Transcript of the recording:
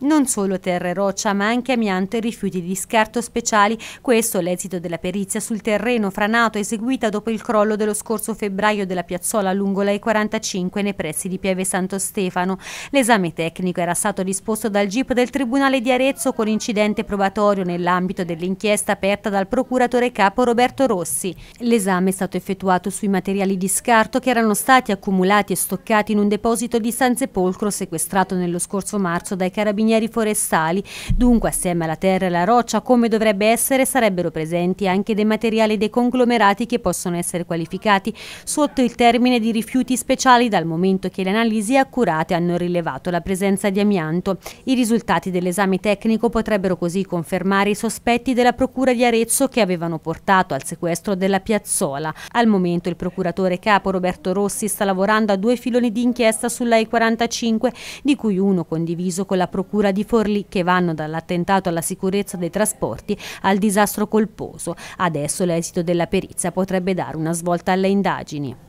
Non solo terra e roccia, ma anche amianto e rifiuti di scarto speciali. Questo è l'esito della perizia sul terreno franato eseguita dopo il crollo dello scorso febbraio della piazzola lungo la E45 nei pressi di Pieve Santo Stefano. L'esame tecnico era stato disposto dal GIP del Tribunale di Arezzo con incidente probatorio nell'ambito dell'inchiesta aperta dal procuratore capo Roberto Rossi. L'esame è stato effettuato sui materiali di scarto che erano stati accumulati e stoccati in un deposito di San Sepolcro sequestrato nello scorso marzo dai carabinieri carabinieri forestali. Dunque, assieme alla terra e alla roccia, come dovrebbe essere, sarebbero presenti anche dei materiali dei conglomerati che possono essere qualificati sotto il termine di rifiuti speciali dal momento che le analisi accurate hanno rilevato la presenza di amianto. I risultati dell'esame tecnico potrebbero così confermare i sospetti della Procura di Arezzo che avevano portato al sequestro della piazzola. Al momento il procuratore capo Roberto Rossi sta lavorando a due filoni di inchiesta sulla E45, di cui uno condiviso con la Procura sicura di Forlì che vanno dall'attentato alla sicurezza dei trasporti al disastro colposo. Adesso l'esito della perizia potrebbe dare una svolta alle indagini.